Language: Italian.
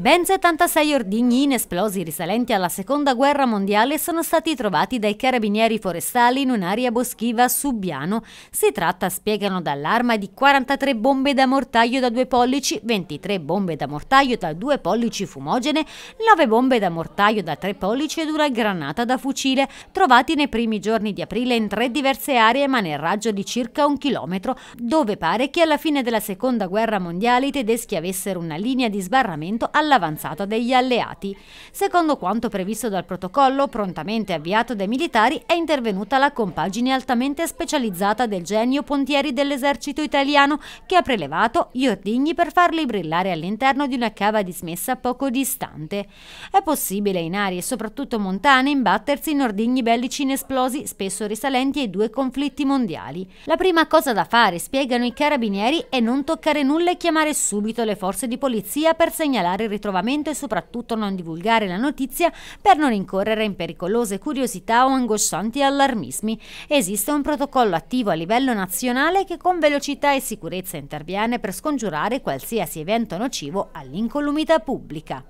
Ben 76 ordigni inesplosi risalenti alla Seconda Guerra Mondiale sono stati trovati dai carabinieri forestali in un'area boschiva a Subiano. Si tratta, spiegano dall'arma, di 43 bombe da mortaio da due pollici, 23 bombe da mortaio da due pollici fumogene, 9 bombe da mortaio da tre pollici ed una granata da fucile, trovati nei primi giorni di aprile in tre diverse aree ma nel raggio di circa un chilometro, dove pare che alla fine della Seconda Guerra Mondiale i tedeschi avessero una linea di sbarramento alla all'avanzata degli alleati. Secondo quanto previsto dal protocollo, prontamente avviato dai militari, è intervenuta la compagine altamente specializzata del genio pontieri dell'esercito italiano che ha prelevato gli ordigni per farli brillare all'interno di una cava dismessa poco distante. È possibile in aree, soprattutto montane, imbattersi in ordigni bellici inesplosi, spesso risalenti ai due conflitti mondiali. La prima cosa da fare, spiegano i carabinieri, è non toccare nulla e chiamare subito le forze di polizia per segnalare il ritrovamento e soprattutto non divulgare la notizia per non incorrere in pericolose curiosità o angoscianti allarmismi. Esiste un protocollo attivo a livello nazionale che con velocità e sicurezza interviene per scongiurare qualsiasi evento nocivo all'incolumità pubblica.